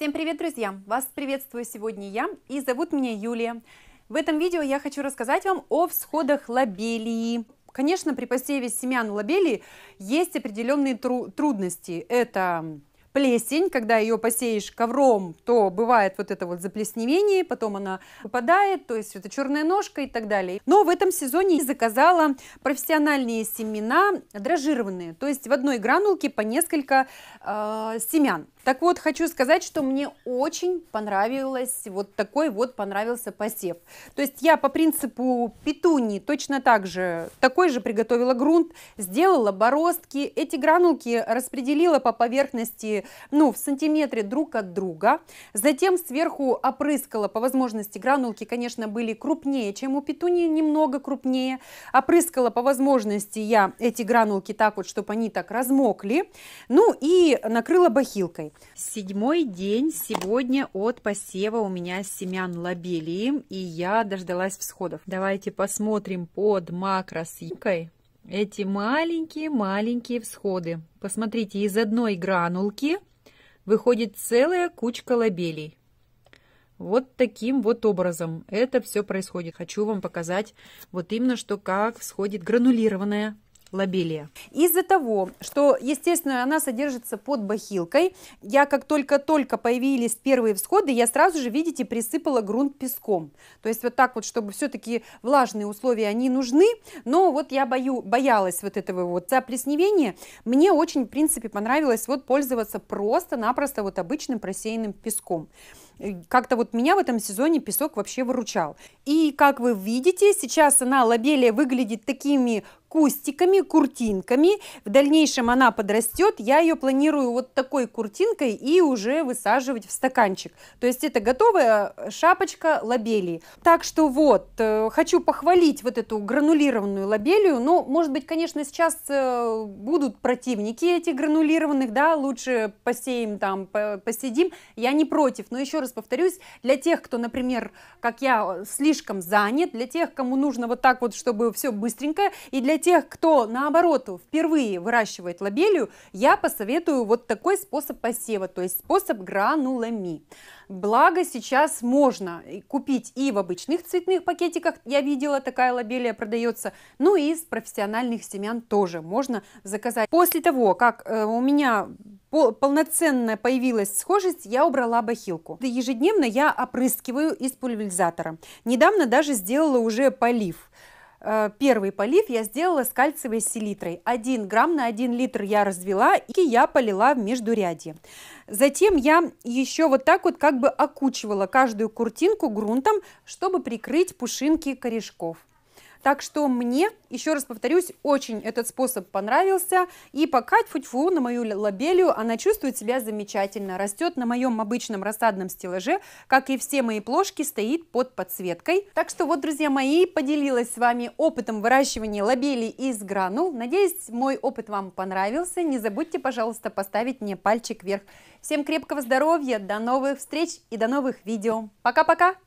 Всем привет, друзья! Вас приветствую сегодня я, и зовут меня Юлия. В этом видео я хочу рассказать вам о всходах лобелии. Конечно, при посеве семян лобелии есть определенные тру трудности. Это плесень, когда ее посеешь ковром, то бывает вот это вот заплесневение, потом она выпадает, то есть это черная ножка и так далее. Но в этом сезоне я заказала профессиональные семена дрожжированные, то есть в одной гранулке по несколько э, семян. Так вот, хочу сказать, что мне очень понравилось, вот такой вот понравился посев. То есть я по принципу петуни точно так же, такой же приготовила грунт, сделала бороздки, эти гранулки распределила по поверхности, ну, в сантиметре друг от друга, затем сверху опрыскала, по возможности, гранулки, конечно, были крупнее, чем у петуни, немного крупнее, опрыскала по возможности я эти гранулки так вот, чтобы они так размокли, ну и накрыла бахилкой. Седьмой день сегодня от посева у меня семян лобелии, и я дождалась всходов. Давайте посмотрим под макросъемкой эти маленькие-маленькие всходы. Посмотрите, из одной гранулки выходит целая кучка лобелей. Вот таким вот образом это все происходит. Хочу вам показать вот именно, что как всходит гранулированная лобелия? Из-за того, что, естественно, она содержится под бахилкой, я как только-только появились первые всходы, я сразу же, видите, присыпала грунт песком. То есть вот так вот, чтобы все-таки влажные условия, они нужны, но вот я бою, боялась вот этого вот заплесневения. Мне очень, в принципе, понравилось вот пользоваться просто-напросто вот обычным просеянным песком. Э, как-то вот меня в этом сезоне песок вообще выручал. И как вы видите, сейчас она лобелия выглядит такими кустиками, куртинками. В дальнейшем она подрастет. Я ее планирую вот такой куртинкой и уже высаживать в стаканчик. То есть это готовая шапочка лобелии. Так что вот, э, хочу похвалить вот эту гранулированную лобелию. Но, ну, может быть, конечно, сейчас э, будут противники этих гранулированных, да, лучше посеем там, посидим. Я не против. Но еще раз раз повторюсь, для тех, кто, например, как я, слишком занят, для тех, кому нужно вот так вот, чтобы все быстренько, и для тех, кто, наоборот, впервые выращивает лобелию, я посоветую вот такой способ посева, то есть способ гранулами. Благо сейчас можно купить и в обычных цветных пакетиках, я видела, такая лобелия продается, ну и из профессиональных семян тоже можно заказать. После того, как э, у меня полноценная появилась схожесть, я убрала бахилку. Ежедневно я опрыскиваю из пульверизатора. Недавно даже сделала уже полив. Э, первый полив я сделала с кальциевой селитрой. 1 грамм на 1 литр я развела и я полила в междурядье. Затем я еще вот так вот как бы окучивала каждую куртинку грунтом, чтобы прикрыть пушинки корешков. Так что мне, еще раз повторюсь, очень этот способ понравился. И пока тьфу-тьфу на мою лабелию, она чувствует себя замечательно. Растет на моем обычном рассадном стеллаже, как и все мои плошки, стоит под подсветкой. Так что вот, друзья мои, поделилась с вами опытом выращивания лабелей из гранул. Надеюсь, мой опыт вам понравился. Не забудьте, пожалуйста, поставить мне пальчик вверх. Всем крепкого здоровья, до новых встреч и до новых видео. Пока-пока!